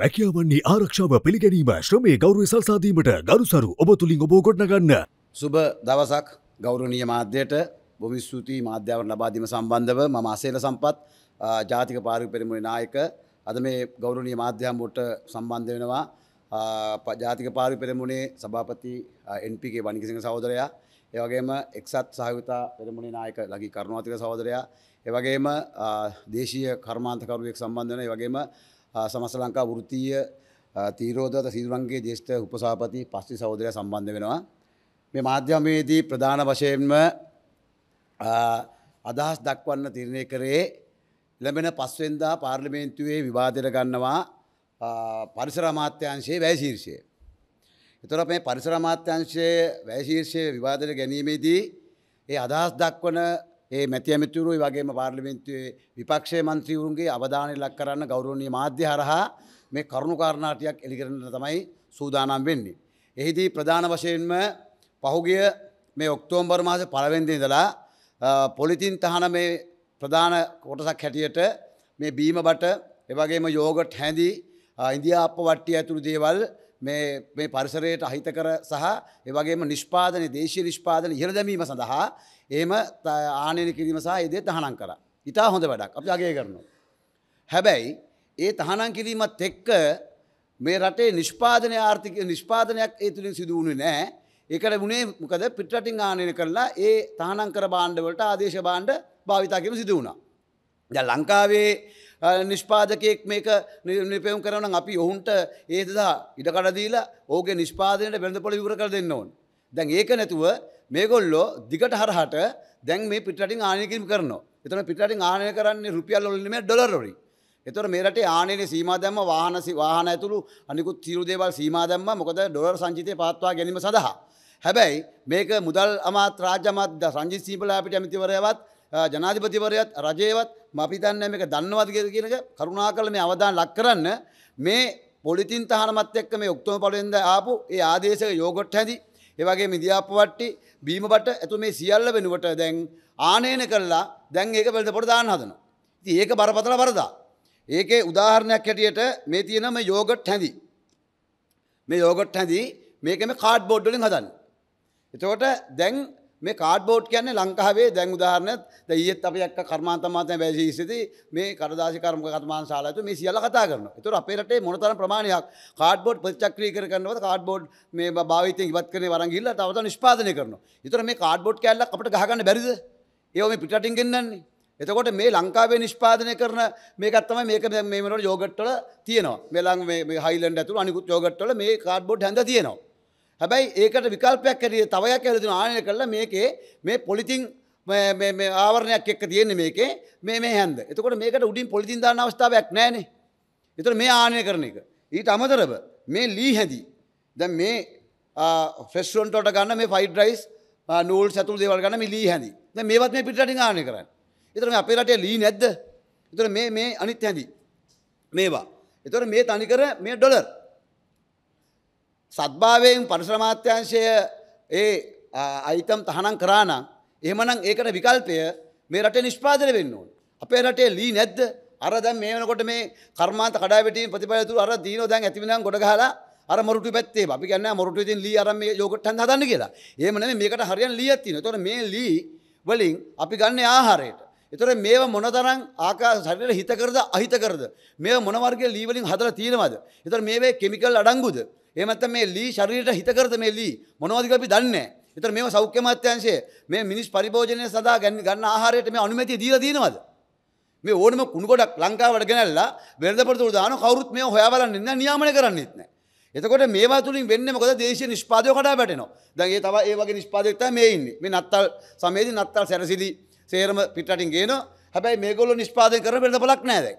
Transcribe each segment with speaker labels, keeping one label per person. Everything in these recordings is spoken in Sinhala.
Speaker 1: රැකියාවන්නේ ආරක්ෂාව පිළිගැනීම ශ්‍රමය ගෞරුව සල්සාදීමට ගරුසරු ඔබ තුළින් ඔබෝ ගොඩනගන්න. සුබ දවසක් ගෞරණීය මාධ්‍යයට බොමිස්තුතියි මාධ්‍යාවට ලබාදීම සම්බන්ධව ම අසේල සම්පත් ජාතික පාරික පෙරමුණ නායක අද මේ ගෞරණීය මාධ්‍යම්බොට සම්බන්ධ වෙනවා ජාතික පාරි පෙරමුණේ සභාපති එන්පිගේ වනිකිසිංහ සහෝදරයා ඒවගේම එක්සත් සහයුතා පෙරමුණේ නායක ලගී කරුණාතික සහෝදරයා ඒවගේම දේශීය කර්මාන්තකරුවෙක් සම්බන්ධන වගේම සමස ලංකා වෘතිය තීරෝධත සිදුරන්ගේ ජේෂ්ඨ උපසාපති පස්්ි සෞදරය සම්බන්ධ වෙනවා. මේ මාධ්‍යමයේදී ප්‍රධාන වශයෙන්ම අදහස් දක්වන්න තිරණය කරේ ලැබෙන පස්වෙන්දා පාර්ලිමේන්තුවේ විවාදර ගන්නවා පරිසරමාත්‍යංශයේ වැෑශීර්ෂය. එතොර මේ පරිසරමාත්‍යංශයේ වැෑශීර්ෂය විවාදර ගැනීමේදී ඒ අදහස් දක්වන ඒ මැති ඇමිතුරුයි වගේම පාර්ලිමෙන්න්තුවේ විපක්ෂය මන්ත්‍රීවරුන්ගේ අවධානය ලක් කරන්න ගෞරෝණය මාධ්‍ය හරහා මේ කරුණුකාරණාටයක් එළිකරන්න තමයි සූදානම් වෙන්නේ. එහිදී ප්‍රධාන වශයෙන්ම පහුගිය මේ ඔක්තෝම්බර් මාස පලවෙන්දිදලා පොලිතින් තහන මේ ප්‍රධාන කොටසක් හැටියට මේ බීම බට එවගේම යෝගට් හැඳී ඉන්දියා අප වට්ටිය ඇතුළු දේවල් මේ පරිසරයට අහිතකර සහ ඒවගේම නිෂ්පාදන දේශය නිෂ්පාදන ඉහළ දැමීම සඳහා ඒම ආනයන කිරීම සහ ඒදේ තහනම් කර ඉතා හොඳ වැඩක් අප අගේ කරනු. හැබැයි ඒ තහනම් කිරීමත් එක්ක මේ රටේ නිෂ්පාදනය ආර්ථික නිෂ්පාදනයක් ඒ තුළින් සිදුවුණු නෑ ඒකට වුණේ මොකද පිටරටින් ආනයන කරලා ඒ තහනම් කර බාණ්ඩවලට ආදේශ බාණ්ඩ භාවිතාකම සිදුවුණා. ද ලංකාවේ නිෂ්පාදකයෙක් මේක නිපයම් කරන අපි ඔහුන්ට ඒදදා ඉඩකඩදීලා ඕගේ නිෂ්පාදනයට බැඳපොල විවර කර දෙන්න ඕන්. දැන් ඒක නැතුව මේගොල්ලෝ දිගට හරහට දැන් මේ පිටටින් ආනයකින් කරන. එතන පිටටින් ආනය කරන්නේ රුපියල් ඔල්ලීම ඩොලරොරි. එතොර මේට ආනයට සීමාදැම්ම වාහනසි වාහන ඇතුළු අනිකුත් සිරුදේවල් සීමාදැම්ම මොකද ඩොලර් සංචිතය පාත්වා ගැනීම සඳහා. හැබැයි මේක මුදල් අමාත් රාජමත් සංජිත් සීපලාපිට ඇමතිවරයවත් ජනාධිපතිවරයත් රජයවත් අපිතන්න මේක දන්නවද කියනක කරුණා කල මේ අවදාන ලක් කරන්න මේ පොලිතින් තහනමත් එක්ක මේ ඔක්තෝම පලෙන්ද ආපු ඒ ආදේශක යෝගොට් හැදි ඒවගේ මිදිියාප්පවට්ටි බීමට ඇතු මේ සියල්ල වෙනුවට දැන් ආනයන කරලා දැන් ඒක පෙල්ට පොට දාන්න හදන. ති ඒක බරපතල වරදා. ඒකේ උදාහරණයක් හැටියට මේ තියෙනම යෝගට් හැඳි. මේ යෝගට් හැඳී මේකම කාඩ් බොඩ්ඩලින් හදන්න. එතකොට දැන් මේ කාඩ්බෝඩ් කියන්නේ ලංකාවේ දැන් උදාහරණයක් දැන් ඊයේත් අපි එක්ක කර්මාන්තමාතය වැසී සිටි මේ කරදාසි කර්ම කර්මාන්ත ශාලාවතු මේ සියල්ල කතා කරනවා. ඒතර අපේ රටේ මොනතරම් ප්‍රමාණයක් කාඩ්බෝඩ් ප්‍රතිචක්‍රීකරණය කරනවද කාඩ්බෝඩ් මේ භාවිතයෙන් ඉවත් කරන්නේ වරන් ගිහිල්ලා තව තව නිෂ්පාදනය කරනවා. ඒතර මේ කාඩ්බෝඩ් කෑල්ලක් අපිට ගහගන්න බැරිද? ඒව මේ පිටරටින් ගෙන්නන්නේ. එතකොට මේ ලංකාවේ නිෂ්පාදනය කරන මේකත්තම මේක මේමට යෝගට්ටල තියනවා මෙලං හයිලන්ඩ ඇතුළ අනිකුත් යෝගට්ටල මේ කාඩ්බොඩ් හැඳ තියෙනවා හැබැයි ඒකට විකල්පයක් ඇරිය තවයක් ඇලදින ආනය කරලා මේකේ මේ පොලිතින් ආවරණයක් එක් තියෙන්නේ මේකේ මේ මේ හැන්ද එතකොට මේකට උඩින් පොලිතින් දාන්න අවස්ථාවයක් නෑනේ එතට මේ ආනය කරන එක ඊට අමතරව මේ ලී හැදි දැ මේ ෆෙස්රන්ටෝට ගන්න මේ ෆයිඩ රයිස් නූල් සතුල් දෙවල් ගන්න මේ ලී හැදි ද මේවත් මේ පිටටින් ආනය කරන්න එතරම අපේ රටේ ලී නැද්ද එතර මේ මේ අනිත් හැදි මේවා එතොට මේ තනිකර මේ ඩොලර් සත්භාවයෙන් පරිශ්‍රමාත්‍යංශය ඒ අයිතම් තහනම් කරාන එහමනම් ඒකට විකල්පය මේ රටේ නිෂ්පාදන වෙන්න ඕන. අපේ රටේ ලී නැද්ද අර දැන් මේ වෙනකොට මේ කර්මාන්ත කඩාවැටීම් ප්‍රතිපලතුළු අර දීනෝ දැන් ඇතිවෙනම් ගොඩ ගහලා අර මොරටු පැත්තේ අපි කියන්නේ මොරටු ඉතින් ලී අරන් මේ යෝගට් හන්ද හදන්න කියලා. එහෙම නෙමෙයි මේකට හරියන ලීයක් තියෙනවා. ඒතකොට මේ ලී වලින් අපි ගන්න ආහාරයට. ඒතකොට මේව මොනතරම් ආකා ශරීර හිත කරද අහිත කරද? මේව මොන වර්ගයේ ලී වලින් හදලා තියෙනවද? ඒතකොට මේවේ කිමිකල් අඩංගුද? එමත මේ ලී ශරීරයට හිතකරද මේ ලී මොනවදක අපි දන්නේ. එතර මේ සෞඛ්‍ය මත්‍යංශයේ මේ මිනිස් පරිභෝජනය සඳහා ගැන් ගන්න ආහාරයට මේ අනුමැතිය දීලා තියෙනවද? මේ ඕනම කුණු ගොඩක් ලංකාවට ගෙනල්ලා වෙළඳපොළට දාන කවුරුත් මේ හොයා බලන්නේ නැහැ නියාමනය කරන්නේත් නැහැ. එතකොට මේවා තුලින් වෙන්නේ මොකද දේශීය නිෂ්පාදකයෝ කඩා වැටෙනවා. දැන් ඒ තව ඒ වගේ නිෂ්පාදකයෙක් තමයි මේ ඉන්නේ. මේ නත්තල් සමයේදී නත්තල් සැරසිලි සේරම පිටරටින් ගේනවා. හැබැයි මේගොල්ලෝ නිෂ්පාදනය කරන වෙළඳපොළක් නැහැ දැන්.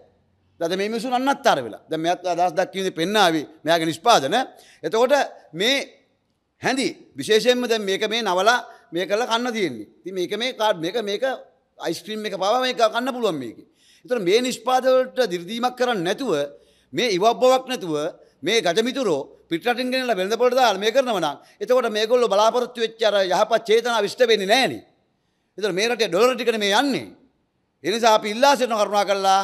Speaker 1: දද මේ මිසු අන්නත්තර වෙලා ද මෙත් අදස් දක්කිවද පෙන්නාව මෙයාගේ නිෂ්පාදන එතකොට මේ හැඳි විශේෂයෙන්ම දැ මේක මේ නවලා මේ කල කන්න තියෙන්නේ ති මේක මේ කාඩ් මේක මේක අයිස්ක්‍රීම් එක පවා මේ කන්න පුළුවන් මේක එතර මේ නිෂ්පාදවලට දිරිදීමක් කරන්න නැතුව මේ ඉවබ්බවක් නැතුව මේ ගජමිතුරෝ පිටටින්ගෙනල බෙඳ පොට දාල් මේ කරනවන එතකොට මේගොල්ල බලාපොරත්තු වෙච්චර යහපත් චේතන විෂ්ට වෙන්නේ නෑනේ එතර මේරට ඩොලරටිකන මේ යන්නේ එනිසා අපි ඉල්ලා සිරන කරුණා කරලා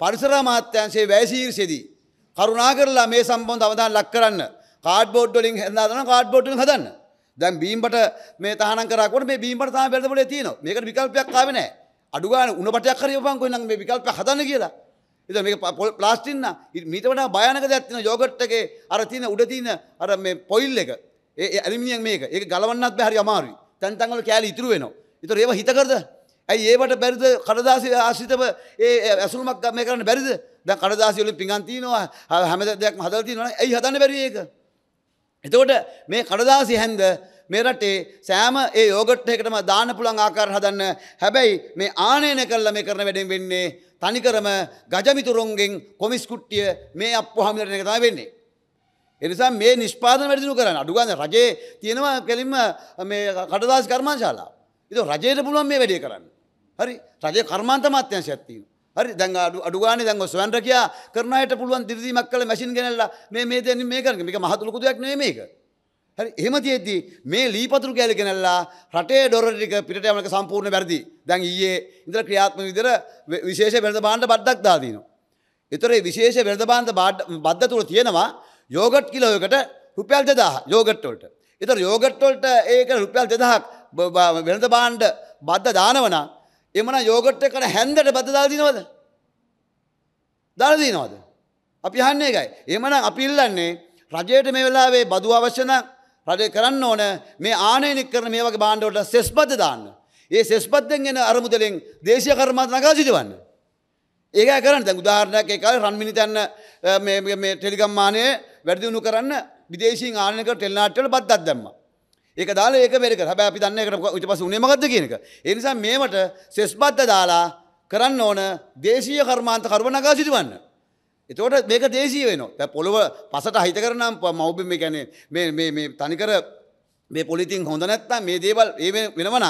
Speaker 1: පරිසර අමාත්‍යංශයේ වැයශීර්ෂයේදී කරුණා කරලා මේ සම්බන්ධ අවධානය ලක් කරන්න. කාඩ්බෝඩ් වලින් හදලා දාන කාඩ්බෝඩ් වලින් හදන්න. දැන් බීම්බට මේ තහනම් කරාකොට මේ බීම්බට තමයි බැලද පොලේ තියෙනවා. මේකට විකල්පයක් ආවේ නැහැ. අඩු ගන්න උණපටයක් හරි යපන් කොහෙන්නම් මේ විකල්ප හදන්න කියලා. ඉතින් මේක ප්ලාස්ටික් නා මීට වඩා භයානක දෙයක් තියෙනවා යෝගට් එකේ අර තියෙන උඩ තියෙන අර මේ පොයිල් එක. ඒ ඇලුමිනියම් මේක. ඒක ගලවන්නත් බැහැ හරි අමාරුයි. තැන් තැන් වල කෑලි ඉතුරු වෙනවා. ඒතර ඒව හිතකරද? ඇයි ඒවට බැරිද කඩදාසි ආශිතව ඒ ඇසුරුමක් මේ කරන්න බැරිද දැන් කඩදාසි වලින් පිඟන් තියනවා හැම දෙයක්ම හදලා තියනවා ඇයි හදන්න බැරි ඒක එතකොට මේ කඩදාසි හැන්ද මේ රටේ සෑම ඒ යෝගට් එකකටම දාන්න පුළුවන් ආකාර හදන්න හැබැයි මේ ආනයන කළා මේ කරන වැඩෙන් වෙන්නේ තනිකරම ගජමිතුරුන්ගෙන් කොමිස් කුට්ටිය මේ අප්පුහමිලට එක තමයි වෙන්නේ එනිසා මේ නිෂ්පාදන වැඩිදිනු කරන්න අඩුගන්න රජයේ තියෙනවා කෙලින්ම මේ කඩදාසි කර්මාශාලා ඉතින් රජයට පුළුවන් මේ වැඩේ කරන්න හරි රජය කර්මාන්ත මාත්‍යංශයක් තියෙනවා. හරි දැන් අඩු අඩුගාන දැන් ස්වයන් රැකියා කරන අයට පුළුවන් දිරිදීමක් කළ මැෂින් ගෙනල්ලා මේ මේ දෙන්නේ මේ කරන්නේ. මේක මහත් ලොකු දෙයක් නෙමෙයි මේක. හරි එහෙම තියෙද්දි මේ ලීපතුරු කැලේ ගෙනල්ලා රටේ ඩොලර් ටික පිටට යන එක සම්පූර්ණ වැරදි. දැන් ඊයේ ඉඳලා ක්‍රියාත්මක විදිහට විශේෂ වෙළඳ භාණ්ඩ බද්දක් දා දිනවා. ඒතරේ විශේෂ වෙළඳ භාණ්ඩ බද්ද තුල තියෙනවා යෝගට් කිලෝයකට රුපියල් 2000 යෝගට් වලට. ඒතර යෝගට් වලට ඒක රුපියල් 2000ක් වෙළඳ භාණ්ඩ බද්ද දානවනම් එමන යෝගට්ට කට හැන්දට බදදාදිනවද දරදිනවද අපි හන්නේ එකයි එමන අපිල්ලන්නේ රජයට මේ වෙලාවේ බදු අවශ්‍යන රජය කරන්න ඕන මේ ආනයනික් කරන මේ වගේ බාණ්ඩවට සෙස්පද දාන්න ඒ සෙස්පත්තෙන් එන අරමුදලෙන් දේශය කර්මාත නකා සිදුවන්න ඒක කරන්න දැන් උදාහරණයක් ඒ කාලේ රන්මිණි තැන්න මේ ටෙලිගම්මානය වැඩදිුණු කරන්න විදේශීන් ආනයක ටෙල්නාට්ටවල බද්දක් දැම්මා ඒක දාලා ඒක බෙරක හැබැයි අපි දන්නේ ඒකට ඊට පස්සේ උනේ මොකද්ද කියන එක. ඒ නිසා මේවට සෙස්බද්ද දාලා කරන්න ඕන දේශීය කර්මාන්ත කර්ම නගා සිදුවන්න. එතකොට මේක දේශීය වෙනවා. දැන් පොළව පසට හිත කරනම් මව්බිම් මේ කියන්නේ මේ මේ මේ තනිකර මේ පොලිතින් හොඳ නැත්තම් මේ දේවල් ඒ වෙනවනම්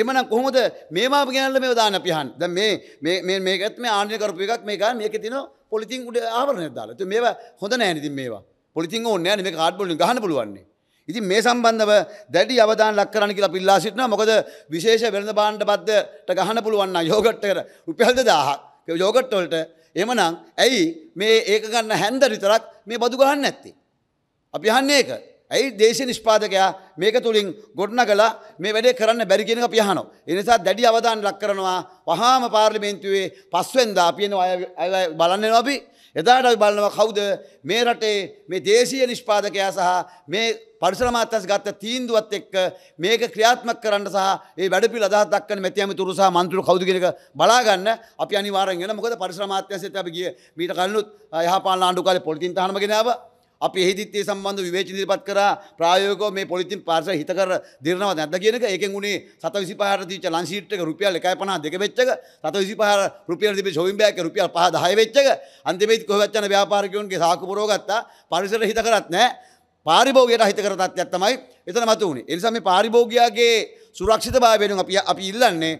Speaker 1: එමනම් කොහොමද මේවා ගෙනල්ලා මේව දාන්න අපි අහන්නේ. දැන් මේ මේ මේ මේකත් මේ ආණ්ඩුවේ කරපු එකක් මේක මේකේ තියෙන පොලිතින් උඩ ආවරණයක් දාලා. ඒ මේවා හොඳ නැහැ නේද ඉතින් මේවා. පොලිතින් ඕනේ නැහැ නේ මේක කාඩ්බෝඩ් වලින් ගහන්න පුළුවන් නේ. ඉතින් මේ සම්බන්ධව දැඩි අවධාන ලක් කරන්න කියලා පිල්ලා සිටිනවා මොකද විශේෂ වෙළඳ භාණ්ඩ පද්ද ගහන්න පුළුවන් නම් යෝගට් එකට රුපියල් 2000ක් යෝගට් වලට එමනම් ඇයි මේ ඒක ගන්න හැන්ද විතරක් මේ බදු ගහන්න නැත්තේ අපි අහන්නේ ඒක ඇයි දේශීය නිෂ්පාදකයා මේක තුලින් ගොඩනගලා මේ වැඩේ කරන්න බැරි කියන එක අපි අහනවා ඒ නිසා දැඩි අවධාන ලක් කරනවා වහාම පාර්ලිමේන්තුවේ පස්වෙන්දා අපි එන අය බලන්න එනවා අපි එදාට බලනවා කවුද මේ රටේ මේ දේශීය නිෂ්පාදකයා සහ මේ පරිසරමාත්‍යස් ගත්ත තීන්දුවත් එක්ක මේක ක්‍රියාත්මක කරන්න සහ ඒ වැඩපිළ අදහස් දක්වන මෙතියමිතුරු සහ මන්ත්‍රීතුරු කවුද කියන එක බලා ගන්න අපි අනිවාර්යෙන් වෙන මොකද පරිසරමාත්‍යස් එක්ක අපි ගියේ මීට කලිනුත් යහපාලන ආණ්ඩු කාලේ පොලිතින් තහනම ගෙනාවා අපි එහිදිත් ඒ සම්බන්ධ විවේචන ඉදිරිපත් කරා ප්‍රායෝගිකව මේ පොලිතින් පාර්ශව හිතකර දිරනවද නැද්ද කියන එක ඒකෙන් උනේ 725ට දීච්ච ලන් සීට් එක රුපියල් 1.52 වෙච්ච එක 725 රුපියල් තිබිච්ච ෂොවින් බෑග් එක රුපියල් 5.10 වෙච්ච එක අන්තිමේදී කොහෙවත් යන ව්‍යාපාරිකයන්ගේ සාකු පුරව ගත්තා පරිසර හිත කරත් නැහැ පාරිභෝගයට හිත කර තත්ත්වයක් තමයි එතන මතු වුණේ. ඒ නිසා මේ පාරිභෝගියාගේ සුරක්ෂිතභාවය වෙනුවෙන් අපි අපි ඉල්ලන්නේ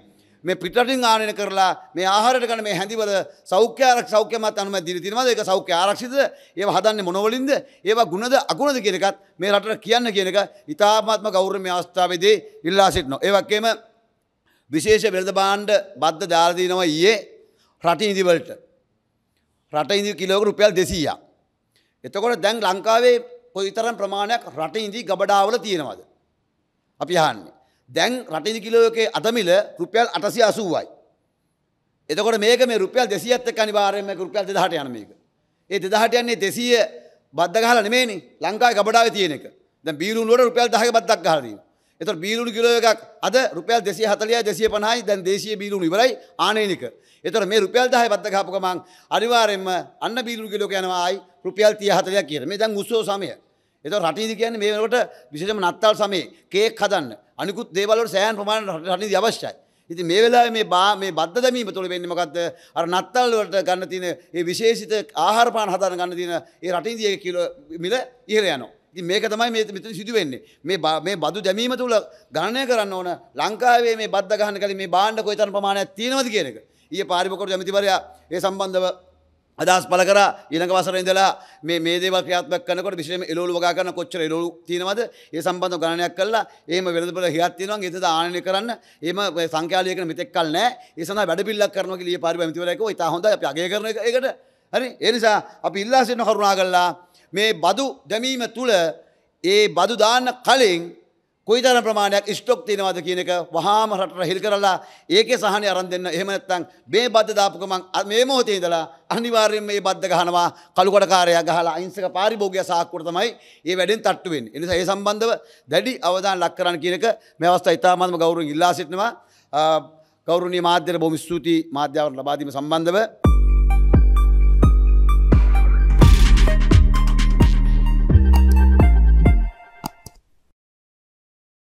Speaker 1: මේ පිටටින් ආනයන කරලා මේ ආහාරට කන මේ හැඳිවල සෞඛ්‍යාරක් සෞඛ්‍යමත් අනුම දිරිතිනවද ඒක සෞඛ්‍ය ආරක්ෂිතද ඒව හදන්නේ මොනවලින්ද ඒවා ගුණද අගුණද කියන එකත් මේ රටට කියන්න කියන එක ඉතාමත්ම ගෞරවමය අවස්ථාවේදී ඉල්ලා සිටිනවා. ඒ වගේම විශේෂ වෙළඳ භාණ්ඩ බද්ද දාලා දිනවා ඊයේ රට ඉදි වලට. රට ඉදි කිලෝක රුපියල් 200ක්. එතකොට දැන් ලංකාවේ කොයිතරම් ප්‍රමාණයක් රට ඉදි ගබඩාවල තියෙනවද? අපි අහන්නේ. දැන් රටදි කිලෝකේ අතමිල රුපියල් අටසි අසුවයි. එතකොට මේක මේ රුපියල් දෙසියත් එක් අනිවාර්යයෙන්ම රුපියල් 2000ට යන මේක. ඒ 2000ට යන්නේ 200 බද්ද ගහලා නෙමෙයිනේ ලංකාවේ ගබඩාවේ තියෙන එක. දැන් බීලුණු වල රුපියල් 10ක බද්දක් ගහලා තියෙනවා. එතකොට බීලුණු කිලෝ එකක් අද රුපියල් 240යි 250යි දැන් දේශීය බීලුණු ඉවරයි ආනේනික. එතකොට මේ රුපියල් 10යි බද්ද ගහපු ගමන් අනිවාර්යයෙන්ම අන්න බීලුණු කිලෝක යනවා ආයි රුපියල් 30 40ක් කියලා. මේ දැන් උසෝ සමය. එතකොට රටේදී කියන්නේ මේ වෙනකොට විශේෂම නත්තල් සමයේ කේක් හදන්න අනිකුත් දේවල්වලට සෑහන් ප්‍රමාණයට රණීතිය අවශ්‍යයි. ඉතින් මේ වෙලාවේ මේ බා මේ බද්ද දැමීම තුළ වෙන්නේ මොකද්ද? අර නත්තල් වලට ගන්න තියෙන ඒ විශේෂිත ආහාර පාන හදාන ගන්න තියෙන ඒ රණීතියේ කිලෝ මිල ඉහළ යනවා. ඉතින් මේක තමයි මේ මෙතන සිදු වෙන්නේ. මේ මේ බදු දැමීම තුළ ගණනය කරන්න ඕන ලංකාවේ මේ බද්ද ගහන කලින් මේ භාණ්ඩ කොයිතරම් ප්‍රමාණයක් තියෙනවද කියන එක. ඊයේ පාරිභෝගික ඇමතිවරයා ඒ සම්බන්ධව අදස් පල කර ඊළඟ වසර ඉඳලා මේ මේ දේව ක්‍රියාත්මක කරනකොට විශේෂයෙන්ම එළවලු වගා කරන කොච්චර එළවලු තියෙනවද ඒ සම්බන්ධව ගණනයක් කළා එහෙම වෙළඳපොළ හියක් තියෙනවා නම් ඒකද ආනයනය කරන්න එහෙම සංඛ්‍යාලීකරණ මෙතෙක් කල් නැහැ ඒ සඳහා වැඩපිළිවෙලක් කරනවා කියලා ඊයේ පාරිභව ඇමතිවරයා කිව්වා ඉතින් හොඳයි අපි අගය කරන එක ඒකට හරි ඒ නිසා අපි ඉල්ලා සිටින කරුණා කළා මේ බදු දැමීම තුල ඒ බදු දාන්න කලින් කොයිතර ප්‍රමාණයක් ස්ටොක් තියෙනවද කියන එක වහාම රටට හිල් කරලා ඒකේ සහනය අරන් දෙන්න. එහෙම නැත්නම් මේ බද්ද දාපු ගමන් මේ මොහොතේ ඉඳලා අනිවාර්යයෙන් මේ බද්ද ගහනවා කළු කොටකාරයා ගහලා අහිංසක පාරිභෝගික සාක්කුවට තමයි මේ වැඩෙන් තට්ටු වෙන්නේ. ඒ නිසා ඒ සම්බන්ධව දැඩි අවධානය ලක් කරන්න කියන එක මේ අවස්ථාව ඉතාමත්ම ගෞරවයෙන් ඉල්ලා සිටිනවා. ගෞරවනීය මාධ්‍යර බොහොම ස්තුතියි මාධ්‍යවලට ලබා දීම සම්බන්ධව